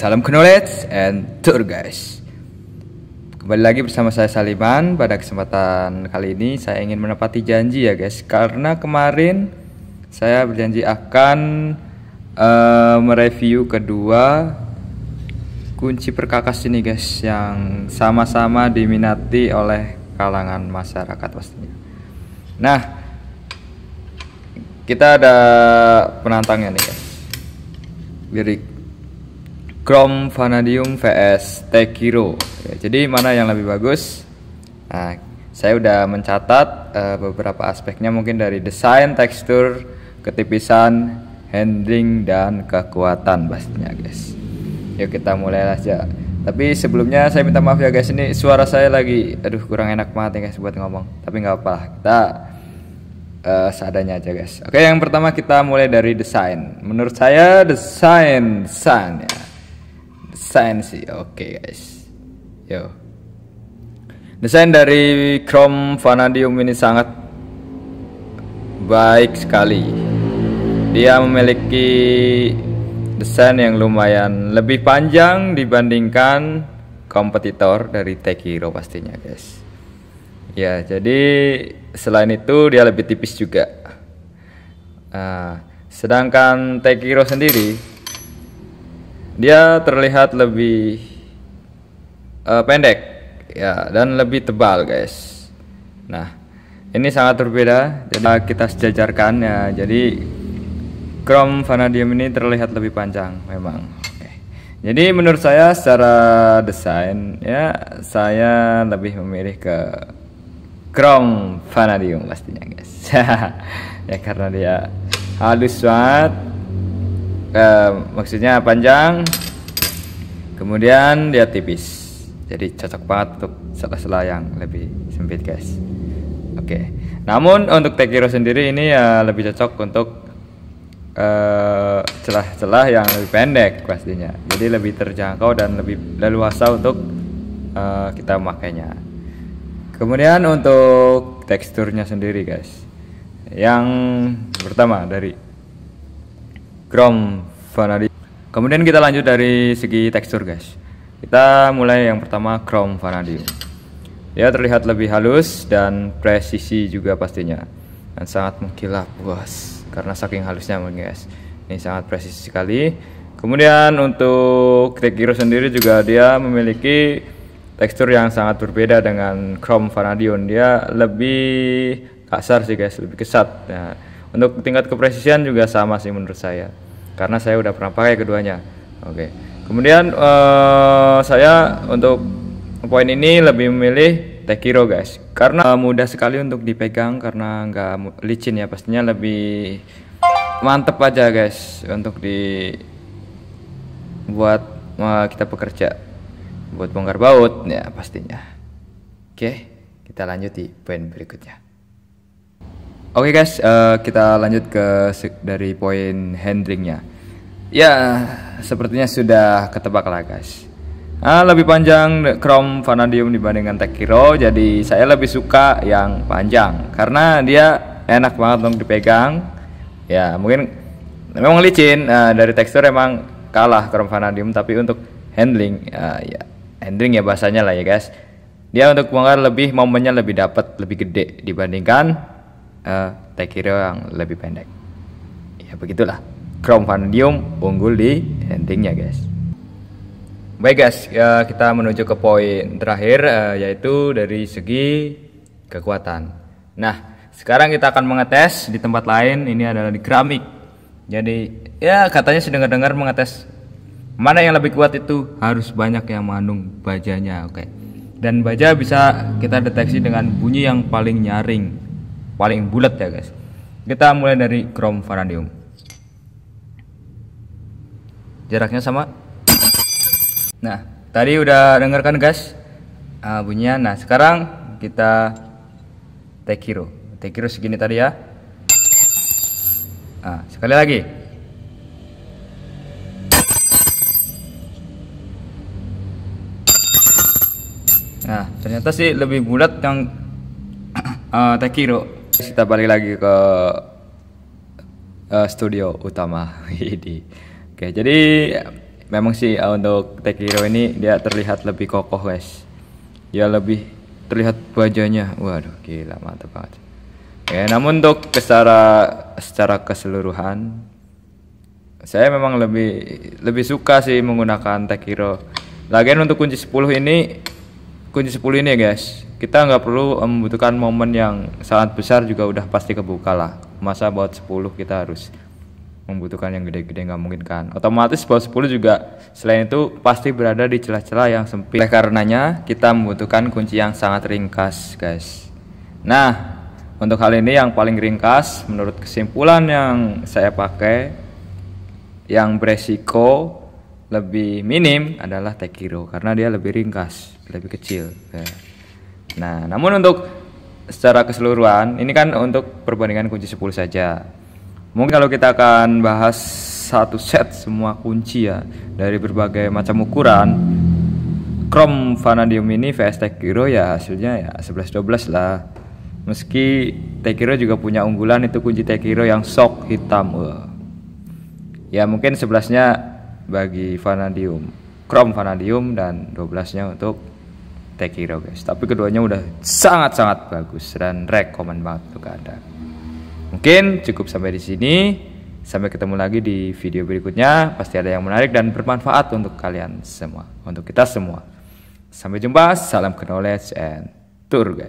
Salam knowledge and tour guys. Kembali lagi bersama saya Saliman. Pada kesempatan kali ini saya ingin menepati janji ya guys karena kemarin saya berjanji akan uh, mereview kedua kunci perkakas ini guys yang sama-sama diminati oleh kalangan masyarakat pastinya. Nah, kita ada penantangnya nih guys. Lirik Chrome Vanadium VS Tekiro. Ya, jadi mana yang lebih bagus? Nah, saya udah mencatat uh, beberapa aspeknya mungkin dari desain, tekstur, ketipisan, handling dan kekuatan pastinya, guys. Yuk kita mulai aja. Tapi sebelumnya saya minta maaf ya guys ini suara saya lagi aduh kurang enak banget ya guys buat ngomong. Tapi nggak apa kita uh, seadanya aja guys. Oke, yang pertama kita mulai dari desain. Menurut saya desain sun ya sih oke okay, guys yo desain dari Chrome Vanadium ini sangat baik sekali dia memiliki desain yang lumayan lebih panjang dibandingkan kompetitor dari Tekiro pastinya guys ya jadi selain itu dia lebih tipis juga uh, sedangkan Tekiro sendiri dia terlihat lebih uh, pendek ya dan lebih tebal guys nah ini sangat berbeda jadi kita sejajarkan ya jadi Chrome Vanadium ini terlihat lebih panjang memang jadi menurut saya secara desain ya saya lebih memilih ke Chrome Vanadium pastinya guys ya karena dia halus banget eh, maksudnya panjang kemudian dia tipis jadi cocok banget untuk sela-sela yang lebih sempit guys oke okay. namun untuk tekiro sendiri ini ya lebih cocok untuk eh, celah-celah uh, yang lebih pendek pastinya jadi lebih terjangkau dan lebih leluasa untuk uh, kita memakainya kemudian untuk teksturnya sendiri guys yang pertama dari Chrome Vanadi. Kemudian kita lanjut dari segi tekstur guys. Kita mulai yang pertama Chrome Vanadium. Ya terlihat lebih halus dan presisi juga pastinya. Dan sangat mengkilap bos karena saking halusnya mungkin guys. Ini sangat presisi sekali. Kemudian untuk Tekiro sendiri juga dia memiliki tekstur yang sangat berbeda dengan Chrome Vanadium. Dia lebih kasar sih guys, lebih kesat. Nah, untuk tingkat kepresisian juga sama sih menurut saya. Karena saya udah pernah pakai keduanya. Oke. Kemudian uh, saya untuk poin ini lebih memilih Tekiro guys. Karena uh, mudah sekali untuk dipegang karena nggak licin ya pastinya lebih mantep aja guys untuk di buat uh, kita bekerja buat bongkar baut ya pastinya. Oke, kita lanjut di poin berikutnya. Oke okay guys, uh, kita lanjut ke dari poin handlingnya. Ya, sepertinya sudah ketebak lah guys. Nah, lebih panjang Chrome Vanadium dibandingkan tekiro, jadi saya lebih suka yang panjang karena dia enak banget untuk dipegang. Ya, mungkin memang licin uh, dari tekstur emang kalah Chrome Vanadium, tapi untuk handling, uh, ya handling ya bahasanya lah ya guys. Dia untuk mengar lebih momennya lebih dapat, lebih gede dibandingkan uh, yang lebih pendek. Ya begitulah. Chrome Vanadium unggul di endingnya guys. Baik guys, ya kita menuju ke poin terakhir eh, yaitu dari segi kekuatan. Nah, sekarang kita akan mengetes di tempat lain. Ini adalah di keramik. Jadi ya katanya sedang dengar mengetes mana yang lebih kuat itu harus banyak yang mengandung bajanya, oke. Okay. Dan baja bisa kita deteksi dengan bunyi yang paling nyaring paling bulat ya guys kita mulai dari chrome vanadium jaraknya sama nah tadi udah dengarkan guys uh, bunyinya nah sekarang kita take hero take hero segini tadi ya nah sekali lagi Nah, ternyata sih lebih bulat yang uh, hero kita balik lagi ke uh, studio utama ini. Oke, jadi memang sih uh, untuk Tekiro ini dia terlihat lebih kokoh, guys. Ya lebih terlihat bajanya. Waduh, gila mantap banget. Oke, namun untuk secara secara keseluruhan saya memang lebih lebih suka sih menggunakan Tekiro. Hero. Lagian untuk kunci 10 ini kunci 10 ini ya, guys kita nggak perlu membutuhkan momen yang sangat besar juga udah pasti kebuka lah masa buat 10 kita harus membutuhkan yang gede-gede nggak mungkin kan otomatis buat 10 juga selain itu pasti berada di celah-celah yang sempit oleh karenanya kita membutuhkan kunci yang sangat ringkas guys nah untuk hal ini yang paling ringkas menurut kesimpulan yang saya pakai yang beresiko lebih minim adalah tekiro karena dia lebih ringkas lebih kecil guys. Ya. Nah, namun untuk secara keseluruhan ini kan untuk perbandingan kunci 10 saja. Mungkin kalau kita akan bahas satu set semua kunci ya dari berbagai macam ukuran. Chrome Vanadium ini VS Tekiro ya hasilnya ya 11 12 lah. Meski Tekiro juga punya unggulan itu kunci Tekiro yang sok hitam. uh. Ya mungkin 11-nya bagi Vanadium, Chrome Vanadium dan 12-nya untuk Take guys tapi keduanya udah sangat-sangat bagus dan rekomen banget untuk anda mungkin cukup sampai di sini sampai ketemu lagi di video berikutnya pasti ada yang menarik dan bermanfaat untuk kalian semua untuk kita semua sampai jumpa salam knowledge and tour guys